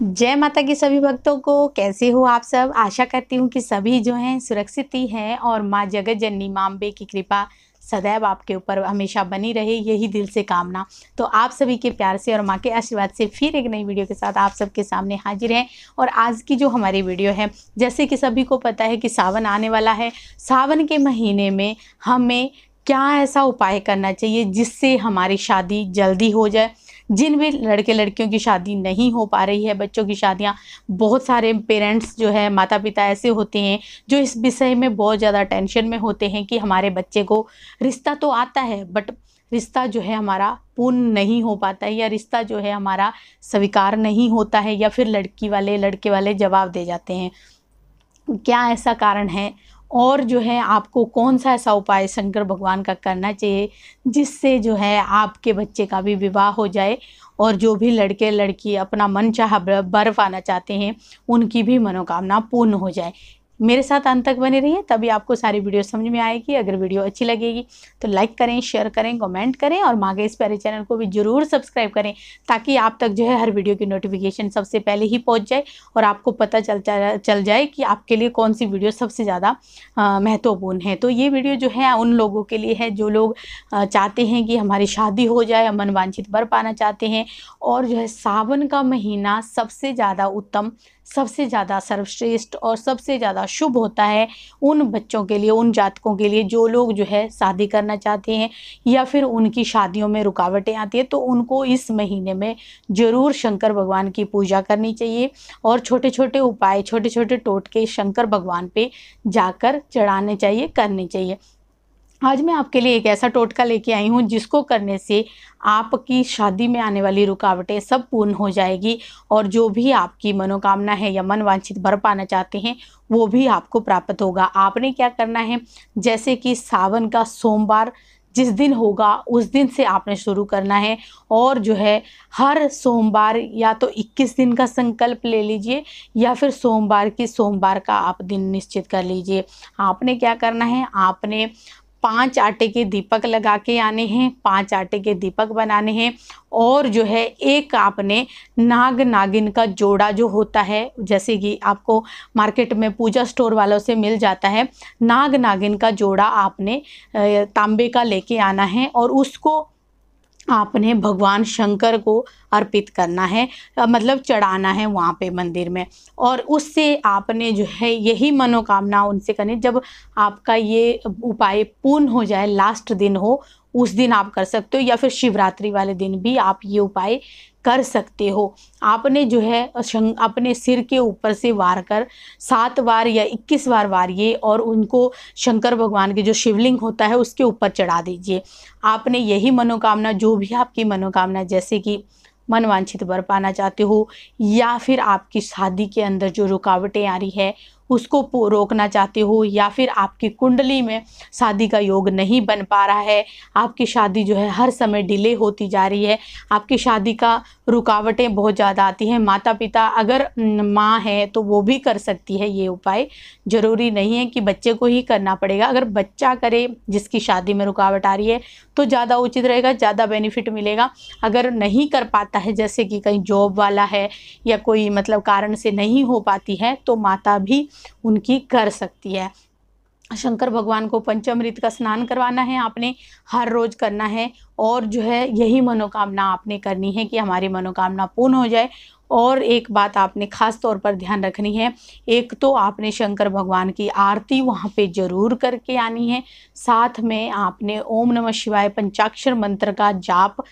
जय माता की सभी भक्तों को कैसे हो आप सब आशा करती हूँ कि सभी जो हैं सुरक्षित ही हैं और माँ जगत जननी माम्बे की कृपा सदैव आपके ऊपर हमेशा बनी रहे यही दिल से कामना तो आप सभी के प्यार से और माँ के आशीर्वाद से फिर एक नई वीडियो के साथ आप सबके सामने हाजिर हैं और आज की जो हमारी वीडियो है जैसे कि सभी को पता है कि सावन आने वाला है सावन के महीने में हमें क्या ऐसा उपाय करना चाहिए जिससे हमारी शादी जल्दी हो जाए जिन भी लड़के लड़कियों की शादी नहीं हो पा रही है बच्चों की शादियाँ बहुत सारे पेरेंट्स जो है माता पिता ऐसे होते हैं जो इस विषय में बहुत ज़्यादा टेंशन में होते हैं कि हमारे बच्चे को रिश्ता तो आता है बट रिश्ता जो है हमारा पूर्ण नहीं हो पाता है या रिश्ता जो है हमारा स्वीकार नहीं होता है या फिर लड़की वाले लड़के वाले जवाब दे जाते हैं क्या ऐसा कारण है और जो है आपको कौन सा ऐसा उपाय शंकर भगवान का करना चाहिए जिससे जो है आपके बच्चे का भी विवाह हो जाए और जो भी लड़के लड़की अपना मन चाह बर्फ आना चाहते हैं उनकी भी मनोकामना पूर्ण हो जाए मेरे साथ अंत तक बने रहिए तभी आपको सारी वीडियो समझ में आएगी अगर वीडियो अच्छी लगेगी तो लाइक करें शेयर करें कमेंट करें और मागे इस प्यारे चैनल को भी ज़रूर सब्सक्राइब करें ताकि आप तक जो है हर वीडियो की नोटिफिकेशन सबसे पहले ही पहुंच जाए और आपको पता चल चल जाए कि आपके लिए कौन सी वीडियो सबसे ज़्यादा महत्वपूर्ण है तो ये वीडियो जो है उन लोगों के लिए है जो लोग चाहते हैं कि हमारी शादी हो जाए मन वांछित बर पाना चाहते हैं और जो है सावन का महीना सबसे ज़्यादा उत्तम सबसे ज़्यादा सर्वश्रेष्ठ और सबसे ज़्यादा शुभ होता है उन बच्चों के लिए उन जातकों के लिए जो लोग जो है शादी करना चाहते हैं या फिर उनकी शादियों में रुकावटें आती हैं तो उनको इस महीने में ज़रूर शंकर भगवान की पूजा करनी चाहिए और छोटे छोटे उपाय छोटे छोटे टोटके शंकर भगवान पर जाकर चढ़ाने चाहिए करने चाहिए आज मैं आपके लिए एक ऐसा टोटका लेके आई हूँ जिसको करने से आपकी शादी में आने वाली रुकावटें सब पूर्ण हो जाएगी और जो भी आपकी मनोकामना है या मन वांछित भर पाना चाहते हैं वो भी आपको प्राप्त होगा आपने क्या करना है जैसे कि सावन का सोमवार जिस दिन होगा उस दिन से आपने शुरू करना है और जो है हर सोमवार या तो 21 दिन का संकल्प ले लीजिए या फिर सोमवार की सोमवार का आप दिन निश्चित कर लीजिए आपने क्या करना है आपने पांच आटे के दीपक लगा के आने हैं पांच आटे के दीपक बनाने हैं और जो है एक आपने नाग नागिन का जोड़ा जो होता है जैसे कि आपको मार्केट में पूजा स्टोर वालों से मिल जाता है नाग नागिन का जोड़ा आपने तांबे का लेके आना है और उसको आपने भगवान शंकर को अर्पित करना है मतलब चढ़ाना है वहाँ पे मंदिर में और उससे आपने जो है यही मनोकामना उनसे करनी जब आपका ये उपाय पूर्ण हो जाए लास्ट दिन हो उस दिन आप कर सकते हो या फिर शिवरात्रि वाले दिन भी आप ये उपाय कर सकते हो आपने जो है अपने सिर के ऊपर से वार कर सात बार या इक्कीस बार वारिए और उनको शंकर भगवान के जो शिवलिंग होता है उसके ऊपर चढ़ा दीजिए आपने यही मनोकामना जो भी आपकी मनोकामना जैसे कि मनवांछित वर पाना चाहते हो या फिर आपकी शादी के अंदर जो रुकावटें आ रही है उसको रोकना चाहते हो या फिर आपकी कुंडली में शादी का योग नहीं बन पा रहा है आपकी शादी जो है हर समय डिले होती जा रही है आपकी शादी का रुकावटें बहुत ज़्यादा आती हैं माता पिता अगर माँ है तो वो भी कर सकती है ये उपाय ज़रूरी नहीं है कि बच्चे को ही करना पड़ेगा अगर बच्चा करे जिसकी शादी में रुकावट आ रही है तो ज़्यादा उचित रहेगा ज़्यादा बेनिफिट मिलेगा अगर नहीं कर पाता है जैसे कि कहीं जॉब वाला है या कोई मतलब कारण से नहीं हो पाती है तो माता भी उनकी कर सकती है शंकर भगवान को पंचमृत का स्नान करवाना है आपने हर रोज करना है और जो है यही मनोकामना आपने करनी है कि हमारी मनोकामना पूर्ण हो जाए और एक बात आपने खास तौर पर ध्यान रखनी है एक तो आपने शंकर भगवान की आरती वहाँ पे जरूर करके आनी है साथ में आपने ओम नमः शिवाय पंचाक्षर मंत्र का जाप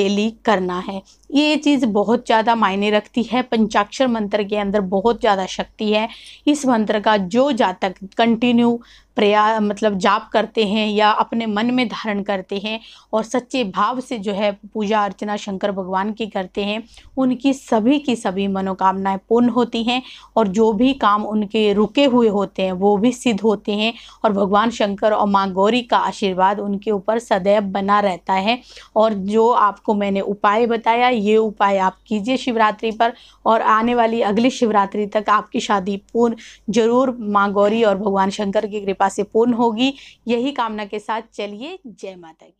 डेली करना है ये चीज़ बहुत ज़्यादा मायने रखती है पंचाक्षर मंत्र के अंदर बहुत ज़्यादा शक्ति है इस मंत्र का जो जातक कंटिन्यू प्रया मतलब जाप करते हैं या अपने मन में धारण करते हैं और सच्चे भाव से जो है पूजा अर्चना शंकर भगवान की करते हैं उनकी सभी की सभी मनोकामनाएं पूर्ण होती हैं और जो भी काम उनके रुके हुए होते हैं वो भी सिद्ध होते हैं और भगवान शंकर और माँ गौरी का आशीर्वाद उनके ऊपर सदैव बना रहता है और जो आपको मैंने उपाय बताया ये उपाय आप कीजिए शिवरात्रि पर और आने वाली अगली शिवरात्रि तक आपकी शादी पूर्ण जरूर माँ गौरी और भगवान शंकर की कृपा से पूर्ण होगी यही कामना के साथ चलिए जय माता की